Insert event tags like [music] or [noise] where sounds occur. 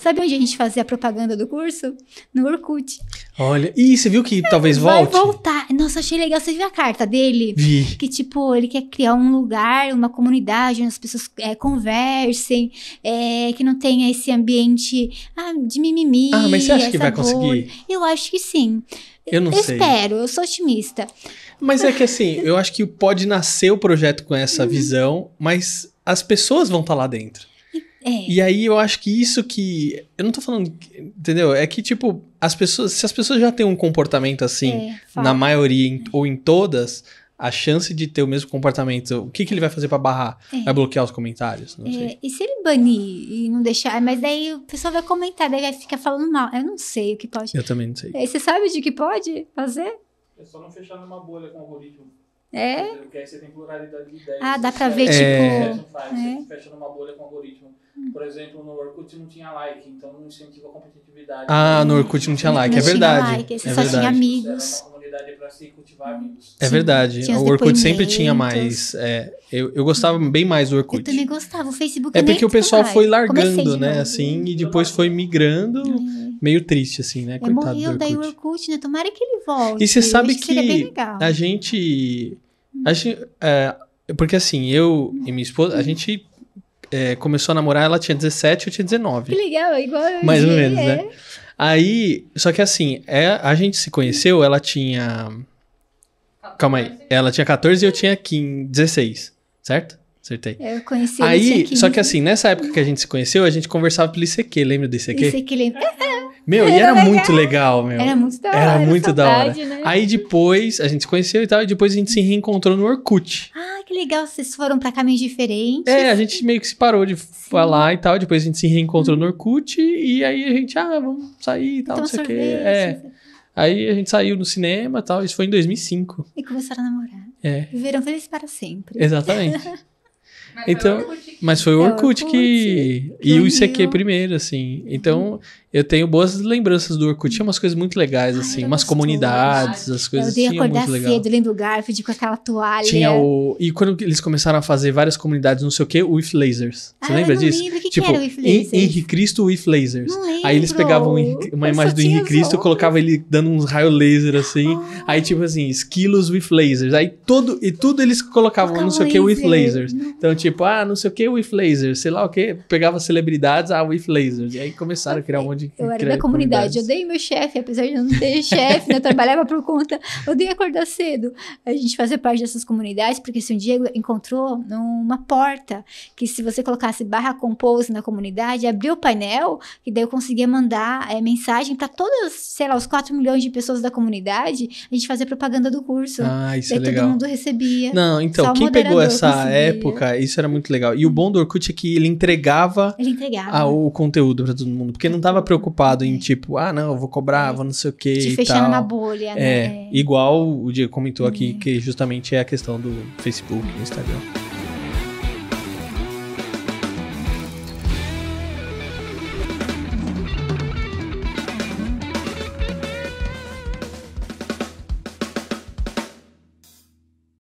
Sabe onde a gente fazia a propaganda do curso? No Orkut. Olha, e você viu que talvez volte? Vai voltar. Nossa, achei legal. Você viu a carta dele? Vi. Que, tipo, ele quer criar um lugar, uma comunidade onde as pessoas é, conversem, é, que não tenha esse ambiente ah, de mimimi. Ah, mas você acha que vai dor. conseguir? Eu acho que sim. Eu não eu sei. Espero, eu sou otimista. Mas é que assim, eu acho que pode nascer o projeto com essa uhum. visão, mas as pessoas vão estar tá lá dentro. É. E aí eu acho que isso que. Eu não tô falando. Entendeu? É que, tipo, as pessoas. Se as pessoas já têm um comportamento assim, é, na maioria em, ou em todas, a chance de ter o mesmo comportamento, o que, que ele vai fazer para barrar? É. Vai bloquear os comentários? Não é, sei. e se ele banir e não deixar? Mas daí o pessoal vai comentar, daí vai ficar falando mal. Eu não sei o que pode. Eu também não sei. É, você sabe de que pode fazer? É só não fechar numa bolha com o algoritmo. É. Porque aí você tem pluralidade de ideias. Ah, dá pra ver, tipo. É. Você fecha, numa bolha com algoritmo. Por exemplo, no Orkut não tinha like, então não incentiva a competitividade. Ah, no Orkut não tinha like, não é verdade. Não Tinha like, você é só tinha amigos. Era uma comunidade pra se cultivar amigos. É verdade. Tinha o Orkut sempre tinha mais. É, eu, eu gostava bem mais do Orkut. Eu também gostava, o Facebook É porque o pessoal né, assim, foi largando, né? Assim, e depois foi migrando. É meio triste, assim, né? Ele é, morreu do Orkut. daí o Orkut, né? Tomara que ele volte. E você sabe que, que a gente... Hum. A gente é, porque assim, eu e minha esposa, a hum. gente é, começou a namorar, ela tinha 17, eu tinha 19. Que legal, é igual eu Mais ou menos, é. né? Aí, só que assim, é, a gente se conheceu, ela tinha... Calma aí, ela tinha 14 e eu tinha 15, 16, certo? Acertei. Eu conheci Aí, só que assim, nessa época que a gente se conheceu, a gente conversava pelo ICQ, lembra do ICQ? ICQ, lembra. É, meu, e era muito legal, meu. Era muito da hora. Era muito saudade, da hora. Né? Aí depois a gente se conheceu e tal, e depois a gente se reencontrou no Orkut. Ah, que legal, vocês foram para caminhos diferentes. É, a gente meio que se parou de Sim. falar e tal, depois a gente se reencontrou hum. no uhum. Orkut e aí a gente, ah, vamos sair e tal, não sei o quê. É. Aí a gente saiu no cinema e tal, isso foi em 2005. E começaram a namorar. É. Viveram felizes para sempre. Exatamente. [laughs] Mas então, foi mas foi então, é o Orkut, Orkut que... E o ICQ primeiro, assim. Então, uhum. eu tenho boas lembranças do Orkut. Tinha umas coisas muito legais, Ai, ah, assim. Umas comunidades, as coisas assim. Eu odeio acordar muito cedo lendo o Garfield com aquela toalha. Tinha o. E quando eles começaram a fazer várias comunidades, não sei o quê, o Lasers. Ah, Você ah, lembra disso? Lembro. Que tipo, que era o If Lasers? Henrique Cristo With Lasers. Aí eles pegavam uma imagem do Henrique Cristo, colocavam ele dando uns raio laser assim. Oh. Aí tipo assim, esquilos with lasers. Aí todo e tudo eles colocavam, Colocava não sei o que, with lasers. Não. Então tipo, ah, não sei o que, o Laser, sei lá o que. Pegava celebridades, ah, with Laser. E aí começaram a criar um monte de. Eu era da comunidade, eu odeio meu chefe, apesar de eu não ter chefe, né? Eu trabalhava por conta. Eu odeio acordar cedo. A gente fazia parte dessas comunidades, porque se um dia encontrou uma porta que se você colocasse barra compose na comunidade, abriu o painel, e daí eu conseguia mandar é, mensagem para todas, sei lá, os 4 milhões de pessoas da comunidade, a gente fazia propaganda do curso. Ah, isso é daí é legal. todo mundo recebia. Não, então, quem pegou essa época e isso era muito legal. E o bom do Orkut é que ele entregava, ele entregava. A, o conteúdo para todo mundo. Porque não tava preocupado em tipo, ah, não, eu vou cobrar, é. vou não sei o quê. Te fechando tal. na bolha, é, né? Igual o Diego comentou aqui, é. que justamente é a questão do Facebook, e Instagram.